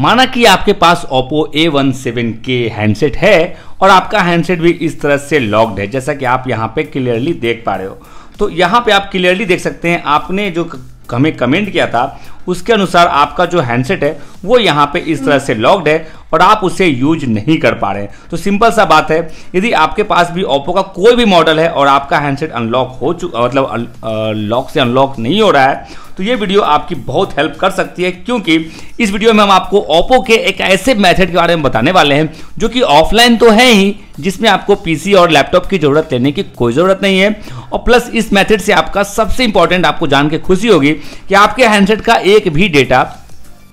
माना कि आपके पास ओप्पो ए वन सेवन के हैंडसेट है और आपका हैंडसेट भी इस तरह से लॉक्ड है जैसा कि आप यहाँ पे क्लियरली देख पा रहे हो तो यहाँ पे आप क्लियरली देख सकते हैं आपने जो हमें कमेंट किया था उसके अनुसार आपका जो हैंडसेट है वो यहाँ पे इस तरह से लॉक्ड है और आप उसे यूज नहीं कर पा रहे हैं तो सिंपल सा बात है यदि आपके पास भी ओप्पो का कोई भी मॉडल है और आपका हैंडसेट अनलॉक हो चुका मतलब लॉक से अनलॉक नहीं हो रहा है तो ये वीडियो आपकी बहुत हेल्प कर सकती है क्योंकि इस वीडियो में हम आपको ओप्पो के एक ऐसे मेथड के बारे में बताने वाले हैं जो कि ऑफलाइन तो है ही जिसमें आपको पीसी और लैपटॉप की ज़रूरत लेने की कोई ज़रूरत नहीं है और प्लस इस मेथड से आपका सबसे इंपॉर्टेंट आपको जान के खुशी होगी कि आपके हैंडसेट का एक एक भी data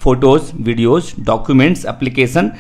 photos videos documents application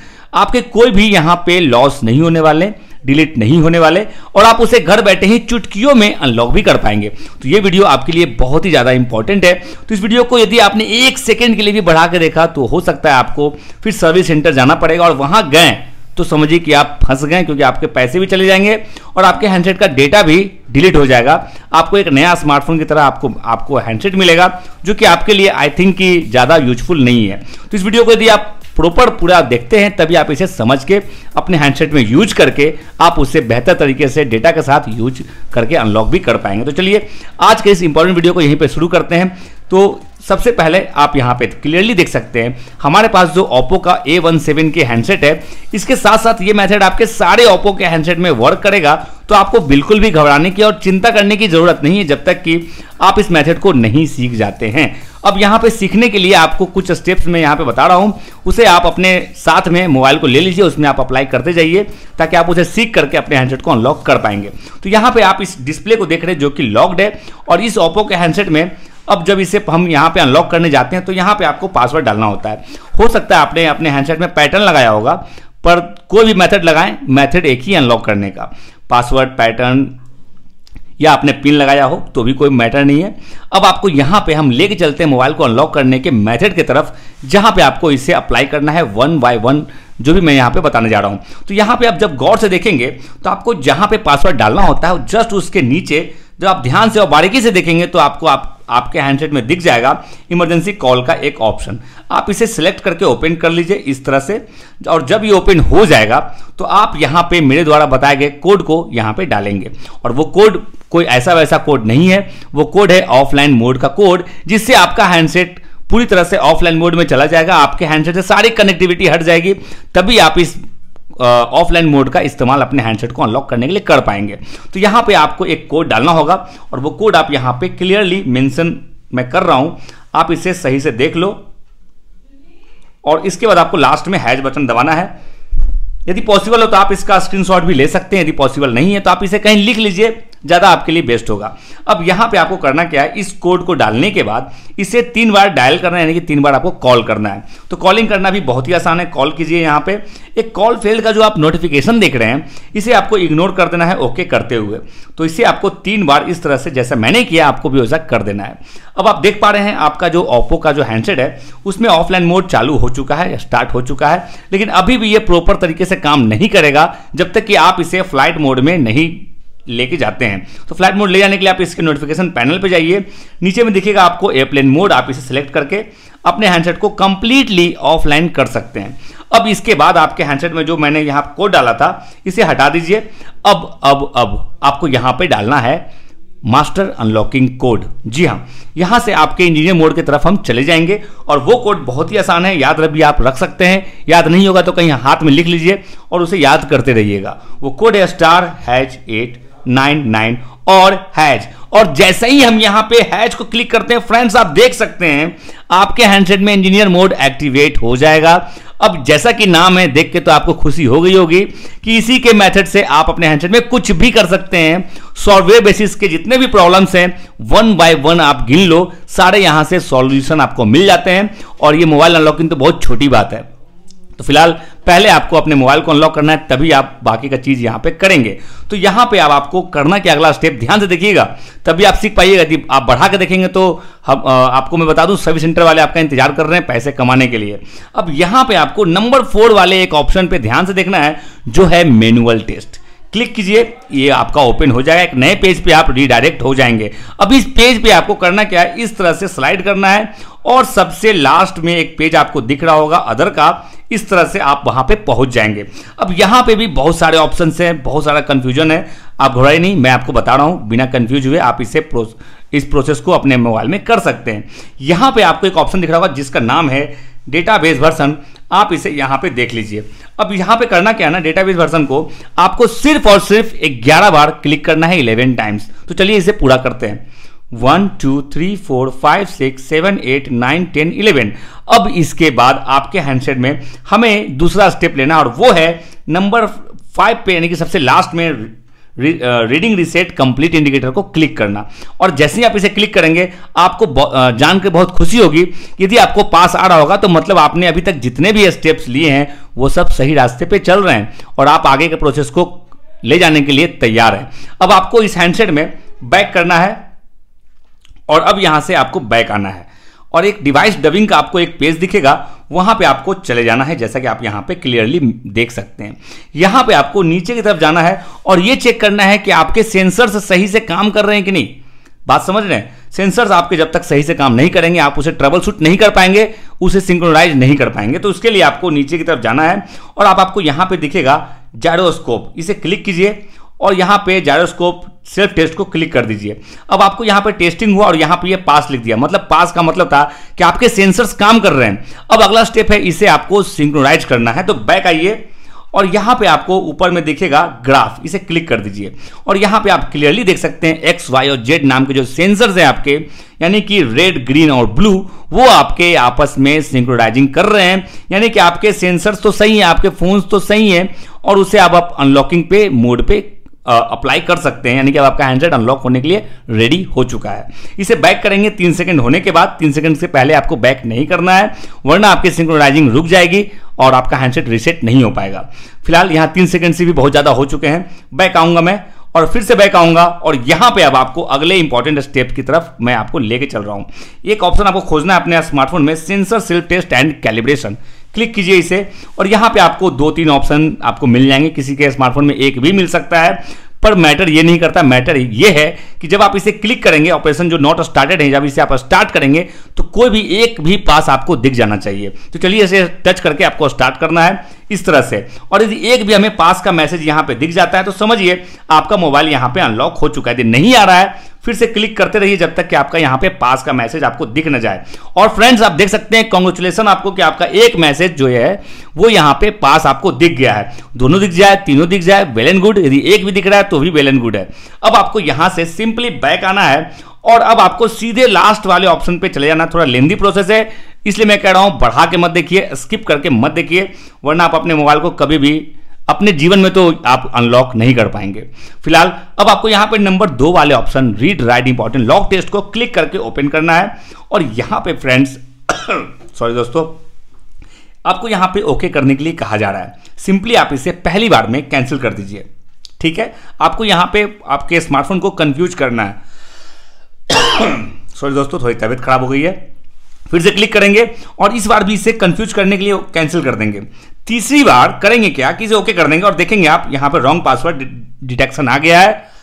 आपके कोई भी यहाँ पे लॉस नहीं होने वाले डिलीट नहीं होने वाले और आप उसे घर बैठे ही चुटकियों में अनलॉक भी कर पाएंगे तो ये वीडियो आपके लिए बहुत ही ज़्यादा इंपॉर्टेंट है तो इस वीडियो को यदि आपने एक सेकेंड के लिए भी बढ़ा के देखा तो हो सकता है आपको फिर सर्विस सेंटर जाना पड़ेगा और वहाँ गए तो समझिए कि आप फंस गए क्योंकि आपके पैसे भी चले जाएंगे और आपके हैंडसेट का डेटा भी डिलीट हो जाएगा आपको एक नया स्मार्टफोन की तरह आपको आपको हैंडसेट मिलेगा जो कि आपके लिए आई थिंक कि ज़्यादा यूजफुल नहीं है तो इस वीडियो को यदि आप प्रॉपर पूरा देखते हैं तभी आप इसे समझ के अपने हैंडसेट में यूज करके आप उससे बेहतर तरीके से डेटा के साथ यूज करके अनलॉक भी कर पाएंगे तो चलिए आज के इस इंपॉर्टेंट वीडियो को यहीं पर शुरू करते हैं तो सबसे पहले आप यहाँ पे क्लियरली देख सकते हैं हमारे पास जो ओप्पो का ए वन सेवन के हैंडसेट है इसके साथ साथ ये मेथड आपके सारे ओप्पो के हैंडसेट में वर्क करेगा तो आपको बिल्कुल भी घबराने की और चिंता करने की ज़रूरत नहीं है जब तक कि आप इस मेथड को नहीं सीख जाते हैं अब यहाँ पे सीखने के लिए आपको कुछ स्टेप्स मैं यहाँ पे बता रहा हूँ उसे आप अपने साथ में मोबाइल को ले लीजिए उसमें आप अप्लाई करते जाइए ताकि आप उसे सीख करके अपने हैंडसेट को अनलॉक कर पाएंगे तो यहाँ पे आप इस डिस्प्ले को देख रहे हैं जो कि लॉक्ड है और इस ओप्पो के हैंडसेट में अब जब इसे हम यहाँ पे अनलॉक करने जाते हैं तो यहाँ पे आपको पासवर्ड डालना होता है हो सकता है आपने अपने हैंडसेट में पैटर्न लगाया होगा पर कोई भी मेथड लगाएं मेथड एक ही अनलॉक करने का पासवर्ड पैटर्न या आपने पिन लगाया हो तो भी कोई मैटर नहीं है अब आपको यहाँ पे हम लेके चलते हैं मोबाइल को अनलॉक करने के मेथड की तरफ जहाँ पे आपको इसे अप्लाई करना है वन बाय वन जो भी मैं यहाँ पे बताने जा रहा हूँ तो यहाँ पे आप जब गौर से देखेंगे तो आपको जहाँ पे पासवर्ड डालना होता है जस्ट उसके नीचे जब आप ध्यान से और बारीकी से देखेंगे तो आपको आप आपके हैंडसेट में दिख जाएगा इमरजेंसी कॉल का एक ऑप्शन आप इसे सिलेक्ट करके ओपन कर लीजिए इस तरह से और जब ये ओपन हो जाएगा तो आप यहाँ पे मेरे द्वारा बताए गए कोड को यहाँ पे डालेंगे और वो कोड कोई ऐसा वैसा कोड नहीं है वो कोड है ऑफलाइन मोड का कोड जिससे आपका हैंडसेट पूरी तरह से ऑफलाइन मोड में चला जाएगा आपके हैंडसेट से सारी कनेक्टिविटी हट जाएगी तभी आप इस ऑफलाइन मोड का इस्तेमाल अपने हैंडसेट को अनलॉक करने के लिए कर पाएंगे तो यहां पे आपको एक कोड डालना होगा और वो कोड आप यहां पे क्लियरली मेंशन मैं कर रहा हूं आप इसे सही से देख लो और इसके बाद आपको लास्ट में हैज बटन दबाना है यदि पॉसिबल हो तो आप इसका स्क्रीनशॉट भी ले सकते हैं यदि पॉसिबल नहीं है तो आप इसे कहीं लिख लीजिए ज़्यादा आपके लिए बेस्ट होगा अब यहाँ पे आपको करना क्या है इस कोड को डालने के बाद इसे तीन बार डायल करना है यानी कि तीन बार आपको कॉल करना है तो कॉलिंग करना भी बहुत ही आसान है कॉल कीजिए यहाँ पे एक कॉल फेल का जो आप नोटिफिकेशन देख रहे हैं इसे आपको इग्नोर कर देना है ओके करते हुए तो इसे आपको तीन बार इस तरह से जैसा मैंने किया आपको भी वैसा कर देना है अब आप देख पा रहे हैं आपका जो ओप्पो का जो हैंडसेट है उसमें ऑफलाइन मोड चालू हो चुका है स्टार्ट हो चुका है लेकिन अभी भी ये प्रॉपर तरीके से काम नहीं करेगा जब तक कि आप इसे फ्लाइट मोड में नहीं लेके जाते हैं तो फ्लाइट मोड ले जाने के लिए आप इसके नोटिफिकेशन पैनल पे जाइए नीचे में दिखेगा आपको एयरप्लेन मोड आप इसे सेलेक्ट करके अपने हैंडसेट को कंप्लीटली ऑफलाइन कर सकते हैं अब इसके बाद आपके हैंडसेट में जो मैंने यहाँ कोड डाला था इसे हटा दीजिए अब अब अब आपको यहाँ पर डालना है मास्टर अनलॉकिंग कोड जी हाँ यहाँ से आपके इंजीनियर मोड की तरफ हम चले जाएंगे और वो कोड बहुत ही आसान है याद रखिए आप रख सकते हैं याद नहीं होगा तो कहीं हाथ में लिख लीजिए और उसे याद करते रहिएगा वो कोड है star hash eight nine nine और हैज और जैसे ही हम यहां पे हैज को क्लिक करते हैं फ्रेंड्स आप देख सकते हैं आपके हैंडसेट में इंजीनियर मोड एक्टिवेट हो जाएगा अब जैसा कि नाम है देख के तो आपको खुशी हो गई होगी कि इसी के मेथड से आप अपने हैंडसेट में कुछ भी कर सकते हैं सॉफ्टवेयर बेसिस के जितने भी प्रॉब्लम्स हैं वन बाय वन आप गिन लो सारे यहां से सॉल्यूशन आपको मिल जाते हैं और ये मोबाइल अनलॉकिंग तो बहुत छोटी बात है तो फिलहाल पहले आपको अपने मोबाइल को अनलॉक करना है तभी आप बाकी का चीज़ यहां पे करेंगे तो यहाँ पे आप आपको करना क्या अगला स्टेप ध्यान से देखिएगा तभी आप सीख पाइएगा यदि आप बढ़ा के देखेंगे तो हम आपको मैं बता दूं सर्विस सेंटर वाले आपका इंतजार कर रहे हैं पैसे कमाने के लिए अब यहां पर आपको नंबर फोर वाले एक ऑप्शन पे ध्यान से देखना है जो है मेनुअल टेस्ट क्लिक कीजिए ये आपका ओपन हो जाएगा एक नए पेज पे आप रिडायरेक्ट हो जाएंगे अब इस पेज पे आपको करना क्या है इस तरह से स्लाइड करना है और सबसे लास्ट में एक पेज आपको दिख रहा होगा अदर का इस तरह से आप वहां पे पहुंच जाएंगे अब यहाँ पे भी बहुत सारे ऑप्शन हैं बहुत सारा कन्फ्यूजन है आप घबराए नहीं मैं आपको बता रहा हूं बिना कन्फ्यूज हुए आप इसे प्रोस, इस प्रोसेस को अपने मोबाइल में कर सकते हैं यहाँ पे आपको एक ऑप्शन दिख रहा होगा जिसका नाम है डेटाबेस वर्सन आप इसे यहाँ पे देख लीजिए अब यहाँ पे करना क्या है ना डेटाबेस वर्सन को आपको सिर्फ और सिर्फ ग्यारह बार क्लिक करना है इलेवन टाइम्स तो चलिए इसे पूरा करते हैं one two three four five six seven eight nine ten eleven अब इसके बाद आपके हैंडसेट में हमें दूसरा स्टेप लेना और वो है नंबर फाइव पे यानी कि सबसे लास्ट में रीडिंग रिसेट कंप्लीट इंडिकेटर को क्लिक करना और जैसे ही आप इसे क्लिक करेंगे आपको uh, जानकर बहुत खुशी होगी यदि आपको पास आ रहा होगा तो मतलब आपने अभी तक जितने भी स्टेप्स लिए हैं वो सब सही रास्ते पे चल रहे हैं और आप आगे के प्रोसेस को ले जाने के लिए तैयार हैं अब आपको इस हैंडसेट में बैक करना है और अब यहां से आपको बैक आना है और एक डिवाइस डबिंग का आपको एक पेज दिखेगा वहां पे आपको चले जाना है जैसा कि आप यहां पे क्लियरली देख सकते हैं यहां पे आपको नीचे की तरफ जाना है और ये चेक करना है कि आपके सेंसर्स सही से काम कर रहे हैं कि नहीं बात समझ रहे हैं सेंसर्स आपके जब तक सही से काम नहीं करेंगे आप उसे ट्रबल शूट नहीं कर पाएंगे उसे सिंक्रोनाइज नहीं कर पाएंगे तो उसके लिए आपको नीचे की तरफ जाना है और आप आपको यहां पे दिखेगा जैडोस्कोप इसे क्लिक कीजिए और यहाँ पे जायरोस्कोप सेल्फ टेस्ट को क्लिक कर दीजिए अब आपको यहाँ पे टेस्टिंग हुआ और यहाँ पे ये पास लिख दिया मतलब पास का मतलब था कि आपके सेंसर्स काम कर रहे हैं अब अगला स्टेप है इसे आपको सिंक्रोनाइज करना है तो बैक आइए और यहाँ पे आपको ऊपर में दिखेगा ग्राफ इसे क्लिक कर दीजिए और यहाँ पे आप क्लियरली देख सकते हैं एक्स वाई और जेड नाम के जो सेंसर्स हैं आपके यानी कि रेड ग्रीन और ब्लू वो आपके आपस में सिंक्रोनाइजिंग कर रहे हैं यानी कि आपके सेंसर्स तो सही हैं आपके फोन्स तो सही हैं और उसे आप अनलॉकिंग पे मोड पे अप्लाई कर सकते हैं यानी कि अब आपका एंड्रॉइड अनलॉक होने के लिए रेडी हो चुका है इसे बैक करेंगे तीन सेकंड होने के बाद तीन सेकंड से पहले आपको बैक नहीं करना है वरना आपकी सिंक्रोनाइजिंग रुक जाएगी और आपका हैंडसेट रिसेट नहीं हो पाएगा फिलहाल यहां तीन सेकंड से भी बहुत ज़्यादा हो चुके हैं बैक आऊंगा मैं और फिर से बैक आऊंगा और यहां पे अब आपको अगले इंपॉर्टेंट स्टेप की तरफ मैं आपको लेके चल रहा हूं एक ऑप्शन आपको खोजना है अपने स्मार्टफोन में sensor self test and calibration click कीजिए इसे और यहां पे आपको दो तीन ऑप्शन आपको मिल जाएंगे किसी के स्मार्टफोन में एक भी मिल सकता है पर मैटर ये नहीं करता मैटर ये है कि जब आप इसे क्लिक करेंगे ऑपरेशन जो नॉट स्टार्टेड है जब इसे आप स्टार्ट करेंगे तो कोई भी एक भी पास आपको दिख जाना चाहिए तो चलिए इसे टच करके आपको स्टार्ट करना है इस तरह से और यदि एक भी हमें पास का मैसेज यहां पे दिख जाता है तो समझिए आपका मोबाइल यहां पे अनलॉक हो चुका है यदि नहीं आ रहा है फिर से क्लिक करते रहिए जब तक कि आपका यहां पे पास का मैसेज आपको दिख ना जाए और फ्रेंड्स आप देख सकते हैं कॉन्ग्रेचुलेसन आपको कि आपका एक मैसेज जो है वो यहां पे पास आपको दिख गया है दोनों दिख जाए तीनों दिख जाए वेल एंड गुड यदि एक भी दिख रहा है तो भी वेल एंड गुड है अब आपको यहां से सिंपली बैक आना है और अब आपको सीधे लास्ट वाले ऑप्शन पे चले जाना थोड़ा लेंदी प्रोसेस है इसलिए मैं कह रहा हूं बढ़ा के मत देखिए स्किप करके मत देखिए वरना आप अपने मोबाइल को कभी भी अपने जीवन में तो आप अनलॉक नहीं कर पाएंगे फिलहाल अब आपको यहां पर नंबर दो वाले option read write important lock test को क्लिक करके ओपन करना है और यहां पर फ्रेंड्स सॉरी दोस्तों आपको यहां पे ओके करने के लिए कहा जा रहा है सिंपली आप इसे पहली बार में कैंसिल कर दीजिए ठीक है आपको यहां पे आपके स्मार्टफोन को कंफ्यूज करना है सॉरी दोस्तों थोड़ी तबीयत खराब हो गई है फिर से क्लिक करेंगे और इस बार भी इसे कंफ्यूज करने के लिए कैंसिल कर देंगे तीसरी बार करेंगे क्या कि इसे ओके कर देंगे और देखेंगे आप यहां पर रॉन्ग पासवर्ड डिटेक्शन आ गया है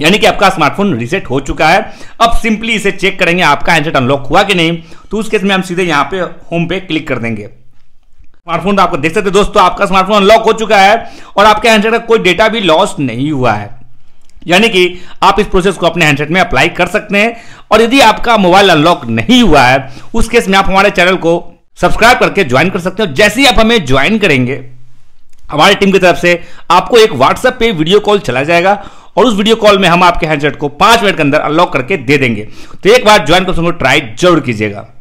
यानी कि आपका स्मार्टफोन रिसेट हो चुका है अब सिंपली इसे चेक करेंगे आपका हैंडसेट अनलॉक हुआ कि नहीं तो उस केस में हम सीधे यहाँ पे होम पे क्लिक कर देंगे स्मार्टफोन तो आपको देख सकते दोस्तों आपका स्मार्टफोन अनलॉक हो चुका है और आपके हैंडसेट का कोई डेटा भी लॉस नहीं हुआ है यानी कि आप इस प्रोसेस को अपने हैंडसेट में अप्लाई कर सकते हैं और यदि आपका मोबाइल अनलॉक नहीं हुआ है उस केस में आप हमारे चैनल को सब्सक्राइब करके ज्वाइन कर सकते हैं जैसे ही आप हमें ज्वाइन करेंगे हमारी टीम की तरफ से आपको एक व्हाट्सएप पे वीडियो कॉल चला जाएगा और उस वीडियो कॉल में हम आपके हैंडसेट को पांच मिनट के अंदर अनलॉक करके दे देंगे तो एक बार ज्वाइन कर सकते ट्राई जरूर कीजिएगा